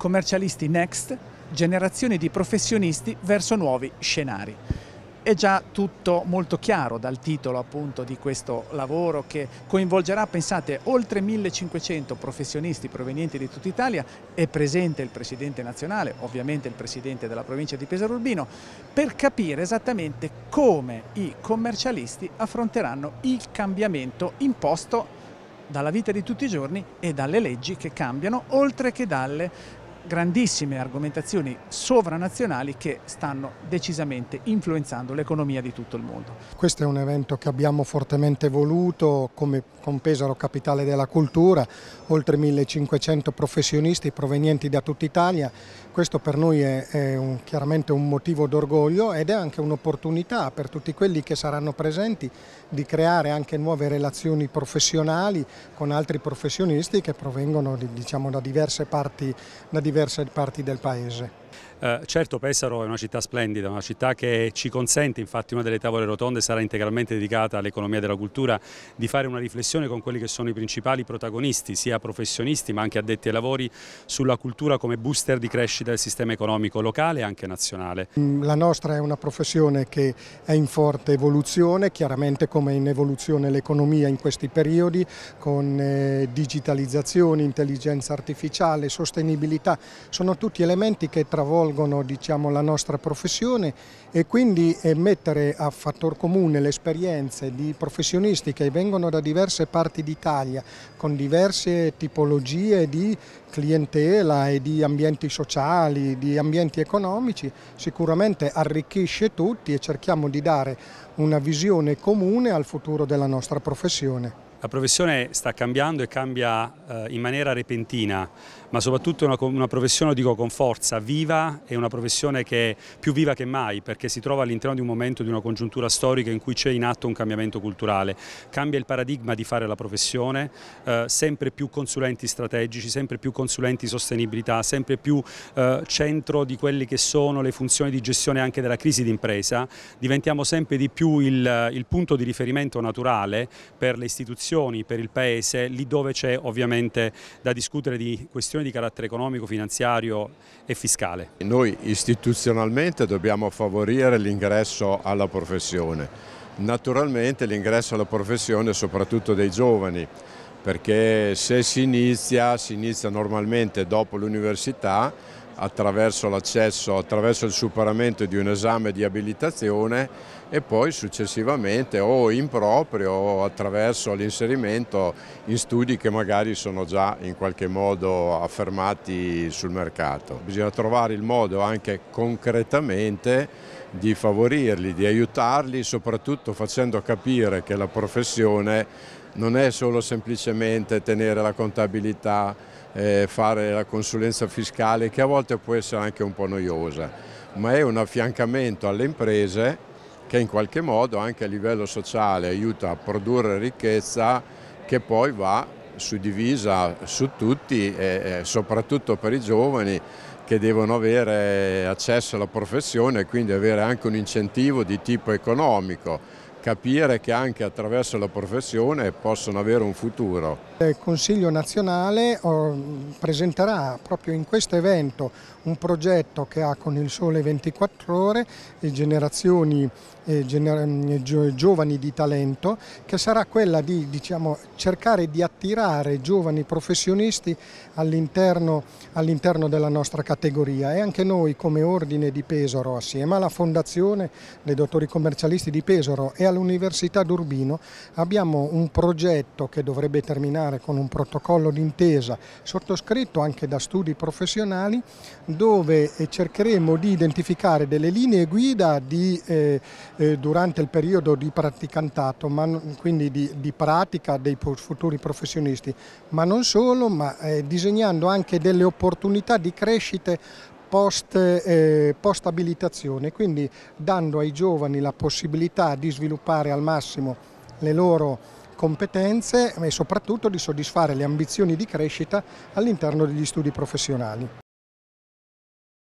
commercialisti next, generazioni di professionisti verso nuovi scenari. È già tutto molto chiaro dal titolo appunto di questo lavoro che coinvolgerà, pensate, oltre 1500 professionisti provenienti di tutta Italia, è presente il Presidente nazionale, ovviamente il Presidente della provincia di Pesaro Urbino, per capire esattamente come i commercialisti affronteranno il cambiamento imposto dalla vita di tutti i giorni e dalle leggi che cambiano, oltre che dalle grandissime argomentazioni sovranazionali che stanno decisamente influenzando l'economia di tutto il mondo. Questo è un evento che abbiamo fortemente voluto come con Pesaro Capitale della Cultura, oltre 1500 professionisti provenienti da tutta Italia, questo per noi è, è un, chiaramente un motivo d'orgoglio ed è anche un'opportunità per tutti quelli che saranno presenti di creare anche nuove relazioni professionali con altri professionisti che provengono diciamo, da diverse parti, da diverse diverse parti del paese. Eh, certo Pesaro è una città splendida, una città che ci consente, infatti una delle tavole rotonde sarà integralmente dedicata all'economia della cultura, di fare una riflessione con quelli che sono i principali protagonisti, sia professionisti ma anche addetti ai lavori, sulla cultura come booster di crescita del sistema economico locale e anche nazionale. Mm, la nostra è una professione che è in forte evoluzione, chiaramente come è in evoluzione l'economia in questi periodi, con eh, digitalizzazione, intelligenza artificiale, sostenibilità, sono tutti elementi che travolgono svolgono diciamo, la nostra professione e quindi eh, mettere a fattor comune le esperienze di professionisti che vengono da diverse parti d'Italia con diverse tipologie di clientela e di ambienti sociali, di ambienti economici, sicuramente arricchisce tutti e cerchiamo di dare una visione comune al futuro della nostra professione. La professione sta cambiando e cambia eh, in maniera repentina, ma soprattutto è una, una professione, lo dico con forza, viva, e una professione che è più viva che mai perché si trova all'interno di un momento, di una congiuntura storica in cui c'è in atto un cambiamento culturale. Cambia il paradigma di fare la professione, eh, sempre più consulenti strategici, sempre più consulenti sostenibilità, sempre più eh, centro di quelle che sono le funzioni di gestione anche della crisi d'impresa. Diventiamo sempre di più il, il punto di riferimento naturale per le istituzioni soluzioni per il Paese lì dove c'è ovviamente da discutere di questioni di carattere economico, finanziario e fiscale. Noi istituzionalmente dobbiamo favorire l'ingresso alla professione, naturalmente l'ingresso alla professione soprattutto dei giovani perché se si inizia, si inizia normalmente dopo l'università attraverso l'accesso, attraverso il superamento di un esame di abilitazione e poi successivamente o in proprio o attraverso l'inserimento in studi che magari sono già in qualche modo affermati sul mercato. Bisogna trovare il modo anche concretamente di favorirli, di aiutarli, soprattutto facendo capire che la professione non è solo semplicemente tenere la contabilità, eh, fare la consulenza fiscale che a volte può essere anche un po' noiosa, ma è un affiancamento alle imprese che in qualche modo anche a livello sociale aiuta a produrre ricchezza che poi va suddivisa su tutti e soprattutto per i giovani che devono avere accesso alla professione e quindi avere anche un incentivo di tipo economico capire che anche attraverso la professione possono avere un futuro. Il Consiglio nazionale oh, presenterà proprio in questo evento un progetto che ha con il Sole 24 Ore e generazioni giovani di talento che sarà quella di diciamo, cercare di attirare giovani professionisti all'interno all della nostra categoria e anche noi come Ordine di Pesaro assieme alla Fondazione dei Dottori Commercialisti di Pesaro e all'Università d'Urbino abbiamo un progetto che dovrebbe terminare con un protocollo d'intesa sottoscritto anche da studi professionali dove eh, cercheremo di identificare delle linee guida di, eh, eh, durante il periodo di praticantato, ma, quindi di, di, pratica dei futuri professionisti, ma non solo, ma eh, disegnando anche delle opportunità di crescita post, eh, post abilitazione, quindi dando ai giovani la possibilità di sviluppare al massimo le loro competenze e soprattutto di soddisfare le ambizioni di crescita all'interno degli studi professionali.